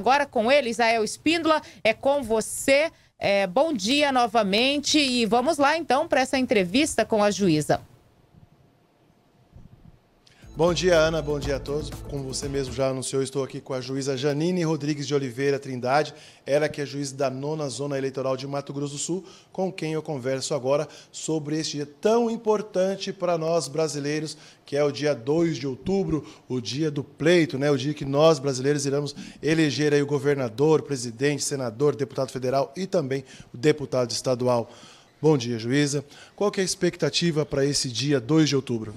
Agora com ele, Israel Espíndola, é com você. É, bom dia novamente e vamos lá então para essa entrevista com a juíza. Bom dia, Ana. Bom dia a todos. Como você mesmo já anunciou, estou aqui com a juíza Janine Rodrigues de Oliveira Trindade, ela que é juíza da nona zona eleitoral de Mato Grosso do Sul, com quem eu converso agora sobre este dia tão importante para nós brasileiros, que é o dia 2 de outubro, o dia do pleito, né? O dia que nós brasileiros iremos eleger aí o governador, presidente, senador, deputado federal e também o deputado estadual. Bom dia, juíza. Qual é a expectativa para esse dia 2 de outubro?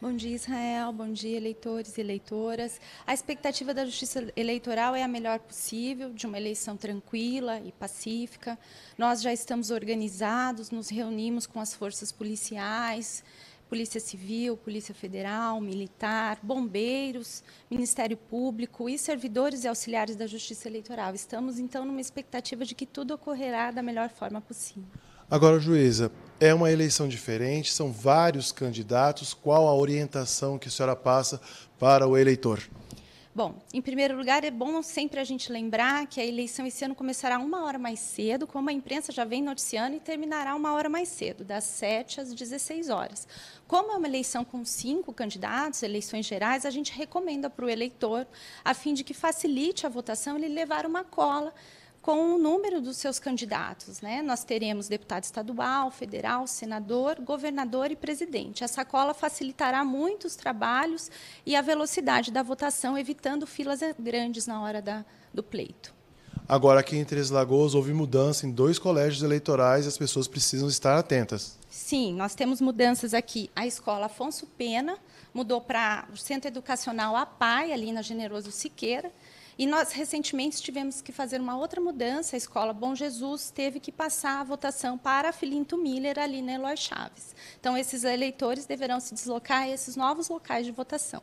Bom dia, Israel. Bom dia, eleitores e eleitoras. A expectativa da Justiça Eleitoral é a melhor possível, de uma eleição tranquila e pacífica. Nós já estamos organizados, nos reunimos com as forças policiais, Polícia Civil, Polícia Federal, Militar, Bombeiros, Ministério Público e servidores e auxiliares da Justiça Eleitoral. Estamos, então, numa expectativa de que tudo ocorrerá da melhor forma possível. Agora, juíza, é uma eleição diferente, são vários candidatos. Qual a orientação que a senhora passa para o eleitor? Bom, em primeiro lugar, é bom sempre a gente lembrar que a eleição esse ano começará uma hora mais cedo, como a imprensa já vem noticiando, e terminará uma hora mais cedo, das 7 às 16 horas. Como é uma eleição com cinco candidatos, eleições gerais, a gente recomenda para o eleitor, a fim de que facilite a votação, ele levar uma cola com o número dos seus candidatos. Né? Nós teremos deputado estadual, federal, senador, governador e presidente. A sacola facilitará muito os trabalhos e a velocidade da votação, evitando filas grandes na hora da, do pleito. Agora, aqui em Três Lagoas, houve mudança em dois colégios eleitorais e as pessoas precisam estar atentas. Sim, nós temos mudanças aqui. A escola Afonso Pena mudou para o Centro Educacional APAI, ali na Generoso Siqueira e nós recentemente tivemos que fazer uma outra mudança. A escola Bom Jesus teve que passar a votação para a Filinto Miller ali na Eloy Chaves. Então, esses eleitores deverão se deslocar a esses novos locais de votação.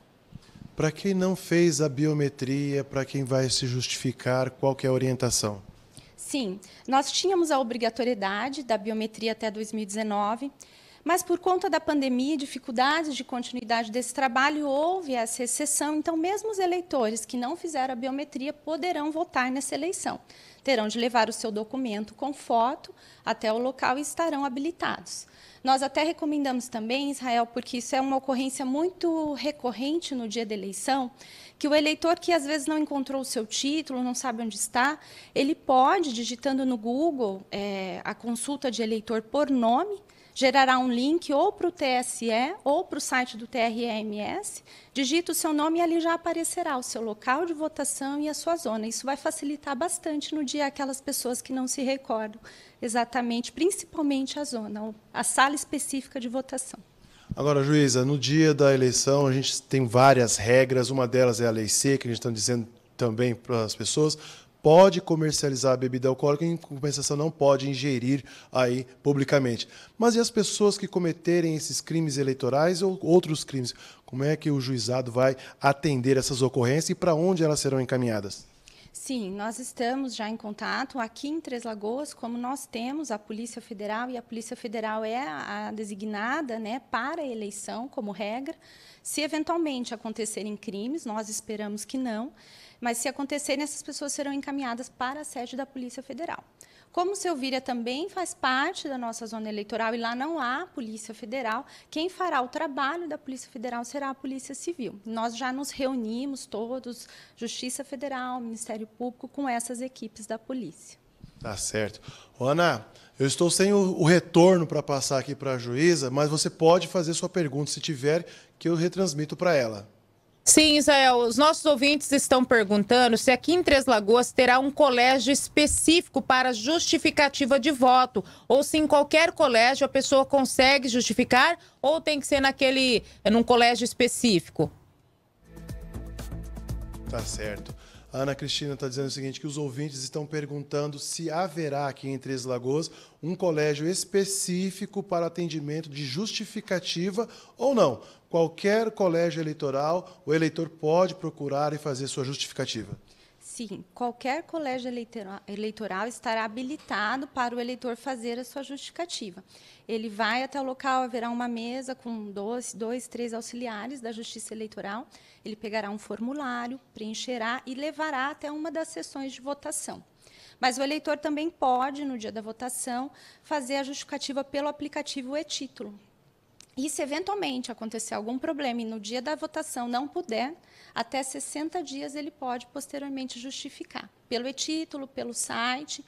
Para quem não fez a biometria, para quem vai se justificar, qual é a orientação? Sim, nós tínhamos a obrigatoriedade da biometria até 2019. Mas por conta da pandemia e dificuldades de continuidade desse trabalho, houve essa recessão. Então, mesmo os eleitores que não fizeram a biometria poderão votar nessa eleição. Terão de levar o seu documento com foto até o local e estarão habilitados. Nós até recomendamos também, Israel, porque isso é uma ocorrência muito recorrente no dia da eleição, que o eleitor que às vezes não encontrou o seu título, não sabe onde está, ele pode, digitando no Google é, a consulta de eleitor por nome, gerará um link ou para o TSE ou para o site do TRMS. Digita o seu nome e ali já aparecerá o seu local de votação e a sua zona. Isso vai facilitar bastante no dia aquelas pessoas que não se recordam exatamente, principalmente a zona, a sala específica de votação. Agora, juíza, no dia da eleição a gente tem várias regras, uma delas é a lei seca, que a gente está dizendo também para as pessoas, pode comercializar a bebida alcoólica, em compensação não pode ingerir aí publicamente. Mas e as pessoas que cometerem esses crimes eleitorais ou outros crimes? Como é que o juizado vai atender essas ocorrências e para onde elas serão encaminhadas? Sim, nós estamos já em contato aqui em Três Lagoas, como nós temos a Polícia Federal e a Polícia Federal é a designada, né, para a eleição como regra. Se eventualmente acontecerem crimes, nós esperamos que não. Mas se acontecerem, essas pessoas serão encaminhadas para a sede da Polícia Federal. Como Selvíria também faz parte da nossa zona eleitoral e lá não há Polícia Federal, quem fará o trabalho da Polícia Federal será a Polícia Civil. Nós já nos reunimos todos, Justiça Federal, Ministério Público, com essas equipes da Polícia. Tá certo. Ana, eu estou sem o, o retorno para passar aqui para a juíza, mas você pode fazer sua pergunta se tiver, que eu retransmito para ela. Sim, Israel, os nossos ouvintes estão perguntando se aqui em Três Lagoas terá um colégio específico para justificativa de voto, ou se em qualquer colégio a pessoa consegue justificar, ou tem que ser naquele, num colégio específico. Tá certo. A Ana Cristina está dizendo o seguinte, que os ouvintes estão perguntando se haverá aqui em Três Lagoas um colégio específico para atendimento de justificativa ou não. Qualquer colégio eleitoral, o eleitor pode procurar e fazer sua justificativa. Sim, qualquer colégio eleitoral estará habilitado para o eleitor fazer a sua justificativa. Ele vai até o local, haverá uma mesa com dois, dois, três auxiliares da Justiça Eleitoral. Ele pegará um formulário, preencherá e levará até uma das sessões de votação. Mas o eleitor também pode, no dia da votação, fazer a justificativa pelo aplicativo e-título. E se eventualmente acontecer algum problema e no dia da votação não puder, até 60 dias ele pode posteriormente justificar, pelo e-título, pelo site.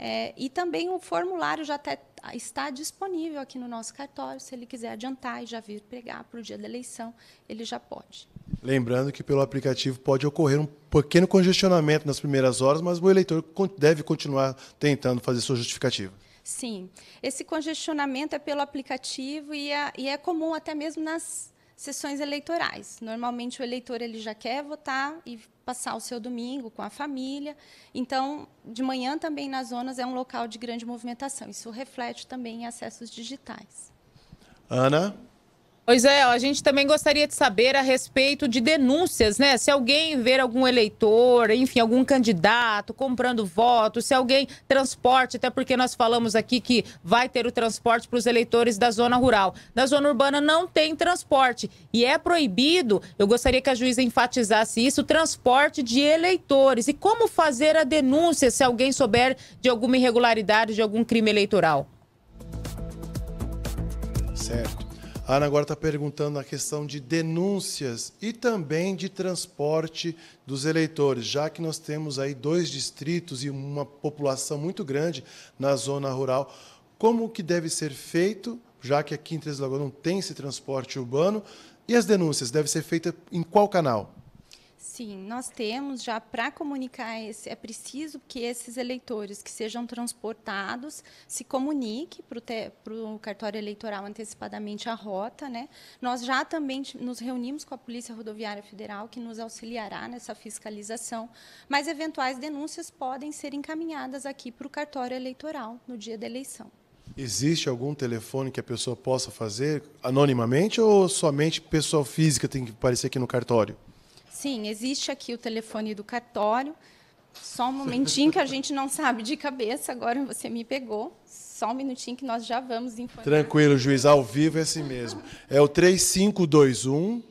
É, e também o formulário já até está disponível aqui no nosso cartório. Se ele quiser adiantar e já vir pegar para o dia da eleição, ele já pode. Lembrando que pelo aplicativo pode ocorrer um pequeno congestionamento nas primeiras horas, mas o eleitor deve continuar tentando fazer sua justificativa. Sim. Esse congestionamento é pelo aplicativo e é, e é comum até mesmo nas sessões eleitorais. Normalmente o eleitor ele já quer votar e passar o seu domingo com a família. Então, de manhã também nas zonas é um local de grande movimentação. Isso reflete também em acessos digitais. Ana, Pois é, a gente também gostaria de saber a respeito de denúncias, né? Se alguém ver algum eleitor, enfim, algum candidato comprando voto, se alguém transporte, até porque nós falamos aqui que vai ter o transporte para os eleitores da zona rural. na zona urbana não tem transporte e é proibido, eu gostaria que a juíza enfatizasse isso, transporte de eleitores. E como fazer a denúncia se alguém souber de alguma irregularidade, de algum crime eleitoral? Certo. A Ana agora está perguntando a questão de denúncias e também de transporte dos eleitores, já que nós temos aí dois distritos e uma população muito grande na zona rural. Como que deve ser feito, já que aqui em Três Lagoas não tem esse transporte urbano? E as denúncias devem ser feitas em qual canal? Sim, nós temos já para comunicar esse, é preciso que esses eleitores que sejam transportados se comuniquem para o cartório eleitoral antecipadamente a rota, né? Nós já também nos reunimos com a Polícia Rodoviária Federal que nos auxiliará nessa fiscalização, mas eventuais denúncias podem ser encaminhadas aqui para o cartório eleitoral no dia da eleição. Existe algum telefone que a pessoa possa fazer anonimamente ou somente pessoa física tem que aparecer aqui no cartório? Sim, existe aqui o telefone do cartório. Só um momentinho que a gente não sabe de cabeça, agora você me pegou. Só um minutinho que nós já vamos informar. Tranquilo, juiz, ao vivo é assim mesmo. É o 3521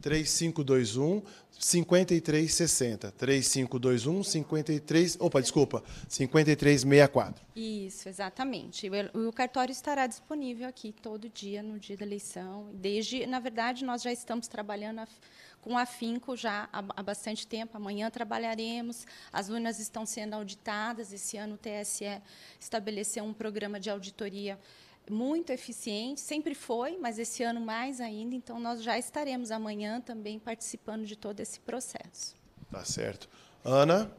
3521 5360. 3521 53. Opa, desculpa. 5364. Isso, exatamente. O, o cartório estará disponível aqui todo dia no dia da eleição. Desde, na verdade, nós já estamos trabalhando a, com afinco já há, há bastante tempo. Amanhã trabalharemos. As urnas estão sendo auditadas. Esse ano o TSE estabeleceu um programa de auditoria muito eficiente, sempre foi, mas esse ano mais ainda, então nós já estaremos amanhã também participando de todo esse processo. Tá certo. Ana?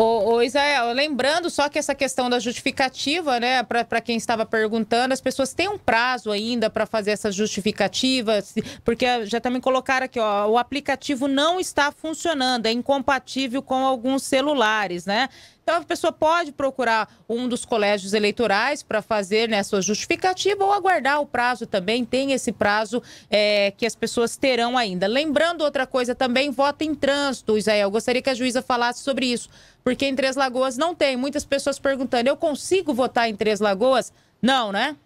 o Isael, Israel, lembrando só que essa questão da justificativa, né, para quem estava perguntando, as pessoas têm um prazo ainda para fazer essas justificativas, porque já também colocaram aqui, ó, o aplicativo não está funcionando, é incompatível com alguns celulares, né? Então a pessoa pode procurar um dos colégios eleitorais para fazer né, sua justificativa ou aguardar o prazo também. Tem esse prazo é, que as pessoas terão ainda. Lembrando outra coisa também, voto em trânsito, Israel. Gostaria que a juíza falasse sobre isso, porque em Três Lagoas não tem. Muitas pessoas perguntando: eu consigo votar em Três Lagoas? Não, né?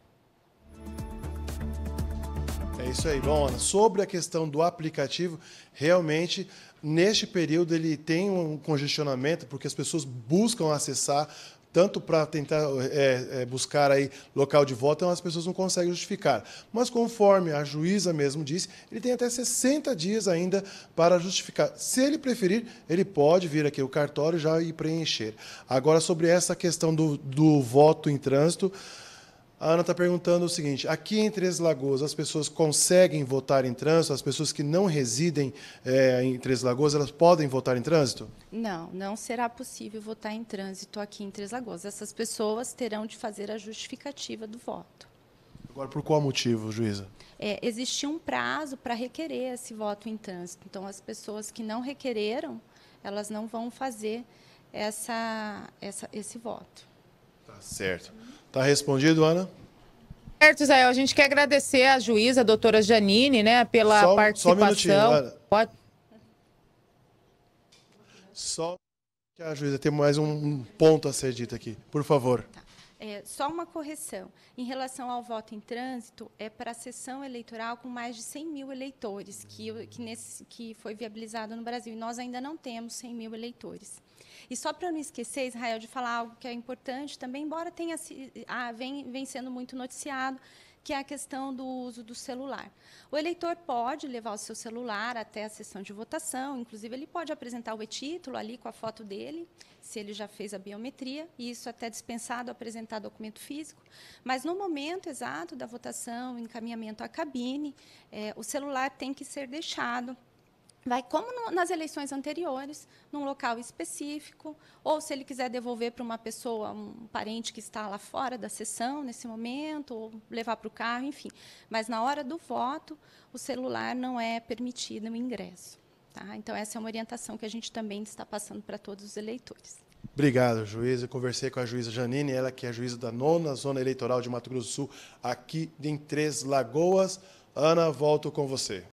isso aí. Bom, Ana, sobre a questão do aplicativo, realmente neste período ele tem um congestionamento porque as pessoas buscam acessar tanto para tentar é, é, buscar aí local de voto, então as pessoas não conseguem justificar. Mas conforme a juíza mesmo disse, ele tem até 60 dias ainda para justificar. Se ele preferir, ele pode vir aqui o cartório já e preencher. Agora, sobre essa questão do, do voto em trânsito, a Ana está perguntando o seguinte: aqui em Três Lagoas, as pessoas conseguem votar em trânsito? As pessoas que não residem é, em Três Lagoas, elas podem votar em trânsito? Não, não será possível votar em trânsito aqui em Três Lagoas. Essas pessoas terão de fazer a justificativa do voto. Agora, por qual motivo, juíza? É, existia um prazo para requerer esse voto em trânsito. Então, as pessoas que não requereram, elas não vão fazer essa, essa, esse voto. Tá certo. Está respondido, Ana? Certo, Israel. A gente quer agradecer à juíza, a doutora Janine, né, pela só, participação. Só um Ana. Pode... Só que a juíza tem mais um ponto a ser dito aqui. Por favor. Tá. É, só uma correção. Em relação ao voto em trânsito, é para a sessão eleitoral com mais de 100 mil eleitores, que, que, nesse, que foi viabilizado no Brasil. E nós ainda não temos 100 mil eleitores. E só para não esquecer, Israel, de falar algo que é importante também, embora tenha ah, vem, vem sendo muito noticiado, que é a questão do uso do celular. O eleitor pode levar o seu celular até a sessão de votação, inclusive ele pode apresentar o e-título ali com a foto dele, se ele já fez a biometria, e isso é até dispensado apresentar documento físico, mas no momento exato da votação, encaminhamento à cabine, eh, o celular tem que ser deixado vai como no, nas eleições anteriores, num local específico, ou se ele quiser devolver para uma pessoa, um parente que está lá fora da sessão nesse momento, ou levar para o carro, enfim. Mas na hora do voto, o celular não é permitido o ingresso. Tá? Então essa é uma orientação que a gente também está passando para todos os eleitores. Obrigado, juíza. Eu conversei com a juíza Janine, ela que é juíza da nona zona eleitoral de Mato Grosso do Sul, aqui em Três Lagoas. Ana, volto com você.